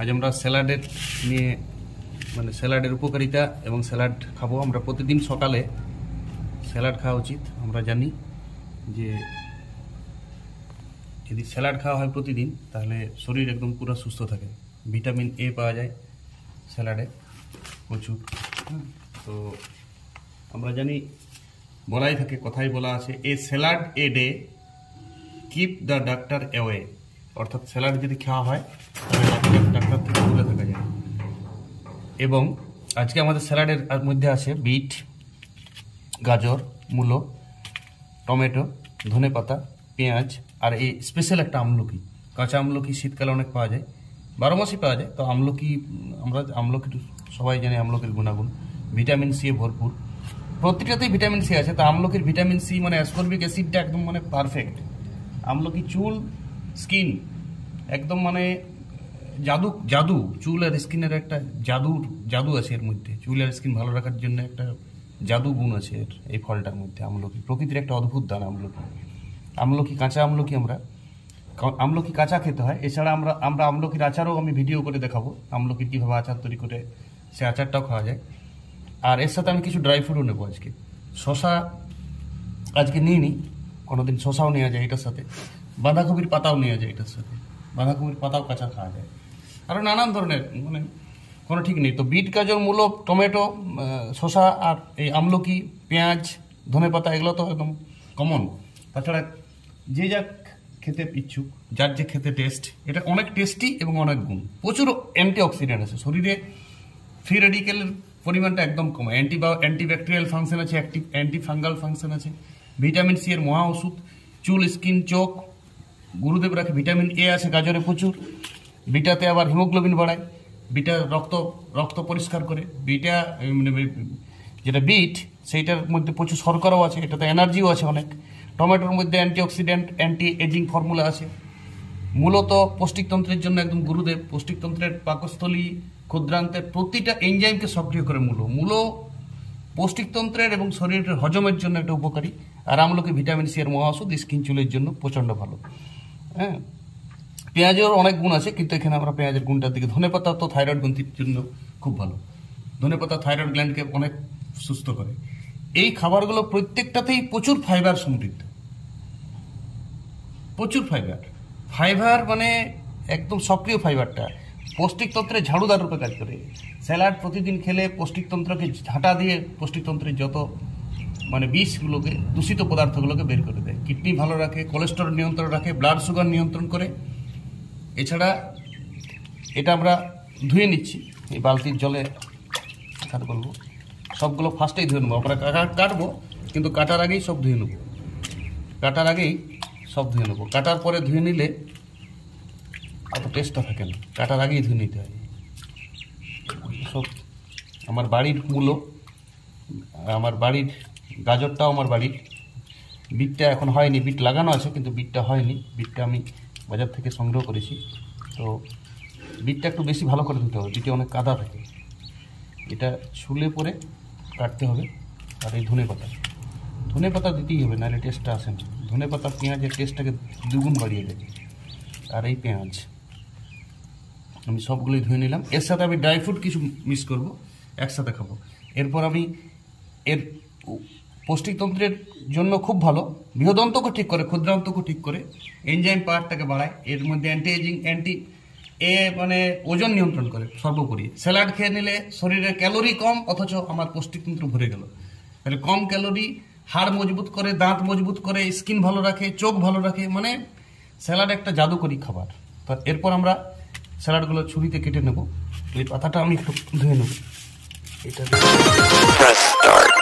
আজ আমরা স্যালাডের নিয়ে মানে স্যালাডের উপকারিতা এবং স্যালাড খাবো আমরা প্রতিদিন সকালে স্যালাড খাওয়া উচিত আমরা জানি যে যদি স্যালাড খাওয়া হয় প্রতিদিন তাহলে শরীর একদম পুরো সুস্থ থাকে ভিটামিন এ পাওয়া যায় স্যালাডে প্রচুর তো আমরা জানি বলাই থাকে কথাই বলা আছে a salad a day keep the doctor away অর্থাৎ স্যালাড যদি খাওয়া হয় তাহলে এবং আজকে আমাদের স্যালাডের মধ্যে আছে বিট গাজর মূলো টমেটো ধনে পাতা পেঁয়াজ আর এই স্পেশাল একটা আমলকি কাঁচা আমলকি শীতকালে অনেক পাওয়া যায় বারো মাসই পাওয়া যায় তো আমলকি আমরা আমলকি সবাই জানি আমলকির গুণাগুণ ভিটামিন সি ভরপুর প্রতিটাতেই ভিটামিন সি আছে তো আমলকির ভিটামিন সি মানে অ্যাসকর্বিক অ্যাসিডটা একদম মানে পারফেক্ট আমলকি চুল স্কিন একদম মানে জাদু জাদু চুল আর স্কিনের একটা জাদুর জাদু আছে এর মধ্যে চুল আর স্কিন ভালো রাখার জন্য একটা জাদু গুণ আছে এর এই ফলটার মধ্যে আমলকি প্রকৃতির একটা অদ্ভুত দান আমলকি আমলকি কাঁচা আমলকি আমরা আমলকি কাঁচা খেতে হয় এছাড়া আমরা আমরা আমলকির আচারও আমি ভিডিও করে দেখাবো আমলকির কীভাবে আচার তৈরি করে সে আচারটাও খাওয়া যায় আর এর সাথে আমি কিছু ড্রাই ফ্রুটও নেবো আজকে শশা আজকে নিয়ে নিই কোনোদিন শশাও নেওয়া যায় এটার সাথে বাঁধাকপির পাতাও নেওয়া যায় এটার সাথে বাঁধাকপির পাতাও কাঁচা খাওয়া যায় আরও নানান ধরনের মানে কোনো ঠিক নেই তো বিট গাজর মূলক টমেটো শসা আর এই আমলকি পেঁয়াজ ধনে পাতা এগুলো তো একদম কমন তাছাড়া যে যা খেতে ইচ্ছুক যার যে খেতে টেস্ট এটা অনেক টেস্টি এবং অনেক গুণ প্রচুর অ্যান্টিঅক্সিডেন্ট আছে শরীরে ফ্রি রেডিক্যালের পরিমাণটা একদম কম অ্যান্টিবা অ্যান্টিব্যাকটেরিয়াল ফাংশন আছে অ্যান্টি অ্যান্টিফাঙ্গাল ফাংশন আছে ভিটামিন সি এর মহা ওষুধ চুল স্কিন চোখ গুরুদেব রাখে ভিটামিন এ আছে গাজরে প্রচুর বিটাতে আবার হিমোগ্লোবিন বাড়ায় বিটা রক্ত রক্ত পরিষ্কার করে বিটা মানে যেটা বিট সেইটার মধ্যে প্রচুর শর্করাও আছে এটাতে এনার্জিও আছে অনেক টমেটোর মধ্যে অ্যান্টিঅক্সিডেন্ট অ্যান্টি এজিং ফর্মুলা আছে মূলত পৌষ্টিকতন্ত্রের জন্য একদম গুরুদেব পৌষ্টিকতন্ত্রের পাকস্থলী ক্ষুদ্রান্তের প্রতিটা এনজাইমকে সক্রিয় করে মূল মূল পৌষ্টিকতন্ত্রের এবং শরীরের হজমের জন্য একটা উপকারী আর আমলকে ভিটামিন সি এর মহাওষুধ স্কিন চুলের জন্য প্রচণ্ড ভালো হ্যাঁ পেঁয়াজের অনেক গুণ আছে কিন্তু এখানে আমরা পেঁয়াজের গুণটার দিকে ধনে পাতা তো থাইরয়েড গ্রন্থির জন্য খুব ভালো ধনে পাতা থাইরয়েড গ্ল্যান্ডকে অনেক সুস্থ করে এই খাবারগুলো প্রত্যেকটাতেই প্রচুর ফাইবার সমৃদ্ধ প্রচুর ফাইবার ফাইবার মানে একদম সক্রিয় ফাইবারটা পৌষ্টিকতন্ত্রে ঝাড়ুদার রূপে কাজ করে স্যালাড প্রতিদিন খেলে পৌষ্টিকতন্ত্রকে ঝাঁটা দিয়ে পৌষ্টিকতন্ত্রের যত মানে বিষগুলোকে দূষিত পদার্থগুলোকে বের করে দেয় কিডনি ভালো রাখে কোলেস্ট্রল নিয়ন্ত্রণ রাখে ব্লাড সুগার নিয়ন্ত্রণ করে এছাড়া এটা আমরা ধুয়ে নিচ্ছি এই বালতির জলে কাট করবো সবগুলো ফার্স্টেই ধুয়ে নেবো আমরা কাটবো কিন্তু কাটার আগেই সব ধুয়ে নেবো কাটার আগেই সব ধুয়ে নেবো কাটার পরে ধুয়ে নিলে অত টেস্টটা থাকে না কাটার আগেই ধুয়ে নিতে হয় সব আমার বাড়ির মূলো আমার বাড়ির গাজরটাও আমার বাড়ির বিটটা এখন হয়নি বিট লাগানো আছে কিন্তু বিটটা হয়নি বিটটা আমি বাজার থেকে সংগ্রহ করেছি তো বিটটা একটু বেশি ভালো করে ধুতে হবে বিটে অনেক কাদা থাকে এটা ছুলে পরে কাটতে হবে আর এই ধনে পাতা ধনে পাতা দিতেই হবে নাহলে টেস্টটা আসে না ধনে পাতা পেঁয়াজের টেস্টটাকে দ্বিগুণ বাড়িয়ে দেবে আর এই পেঁয়াজ আমি সবগুলোই ধুয়ে নিলাম এর সাথে আমি ড্রাই ফ্রুট কিছু মিস করব একসাথে খাবো এরপর আমি এর পৌষ্টিকতন্ত্রের জন্য খুব ভালো বৃহদন্তকে ঠিক করে ক্ষুদ্রান্তকে ঠিক করে এনজাইম পাওয়ারটাকে বাড়ায় এর মধ্যে অ্যান্টি এজিং অ্যান্টি এ মানে ওজন নিয়ন্ত্রণ করে সর্বোপরি স্যালাড খেয়ে নিলে শরীরে ক্যালোরি কম অথচ আমার পৌষ্টিকতন্ত্র ভরে গেল তাহলে কম ক্যালোরি হাড় মজবুত করে দাঁত মজবুত করে স্কিন ভালো রাখে চোখ ভালো রাখে মানে স্যালাড একটা জাদুকরি খাবার তো এরপর আমরা স্যালাডগুলো ছুরিতে কেটে নেব এই পাতাটা আমি একটু ধুয়ে নেব এটা